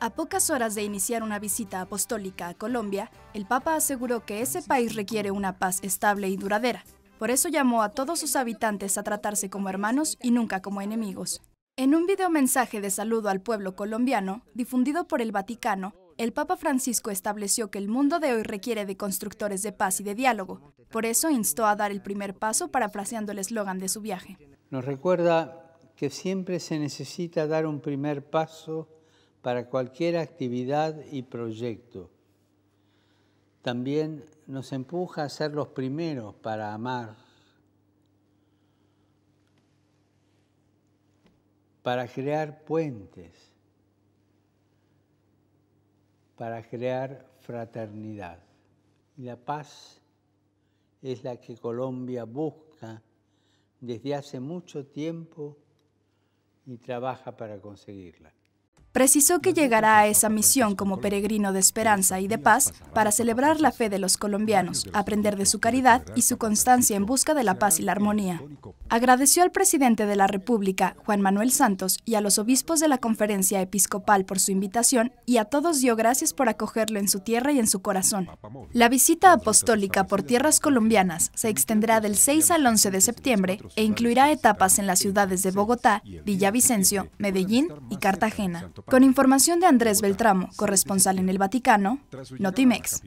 A pocas horas de iniciar una visita apostólica a Colombia, el Papa aseguró que ese país requiere una paz estable y duradera. Por eso llamó a todos sus habitantes a tratarse como hermanos y nunca como enemigos. En un video mensaje de saludo al pueblo colombiano, difundido por el Vaticano, el Papa Francisco estableció que el mundo de hoy requiere de constructores de paz y de diálogo. Por eso instó a dar el primer paso parafraseando el eslogan de su viaje. Nos recuerda que siempre se necesita dar un primer paso para cualquier actividad y proyecto. También nos empuja a ser los primeros para amar, para crear puentes, para crear fraternidad. Y la paz es la que Colombia busca desde hace mucho tiempo y trabaja para conseguirla. Precisó que llegará a esa misión como peregrino de esperanza y de paz para celebrar la fe de los colombianos, aprender de su caridad y su constancia en busca de la paz y la armonía. Agradeció al presidente de la República, Juan Manuel Santos, y a los obispos de la conferencia episcopal por su invitación y a todos dio gracias por acogerlo en su tierra y en su corazón. La visita apostólica por tierras colombianas se extenderá del 6 al 11 de septiembre e incluirá etapas en las ciudades de Bogotá, Villavicencio, Medellín y Cartagena. Con información de Andrés Beltramo, corresponsal en el Vaticano, Notimex.